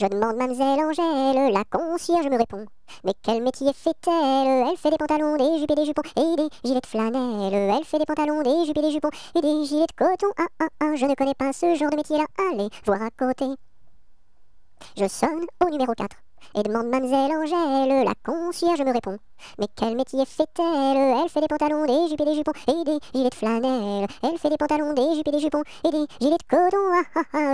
Je demande Mamselle Angèle, la concierge me répond. Mais quel métier fait-elle Elle fait des pantalons, des jupes et des jupons, et des gilets de flanelle. Elle fait des pantalons, des jupes et des jupons, et des gilets de coton. Ah ah ah, je ne connais pas ce genre de métier-là, allez voir à côté. Je sonne au numéro 4 et demande Mamselle Angèle, la concierge me répond. Mais quel métier fait-elle Elle fait des pantalons, des jupes et des jupons, et des gilets de flanelle. Elle fait des pantalons, des jupes et des jupons, et des gilets de coton. Ah ah ah,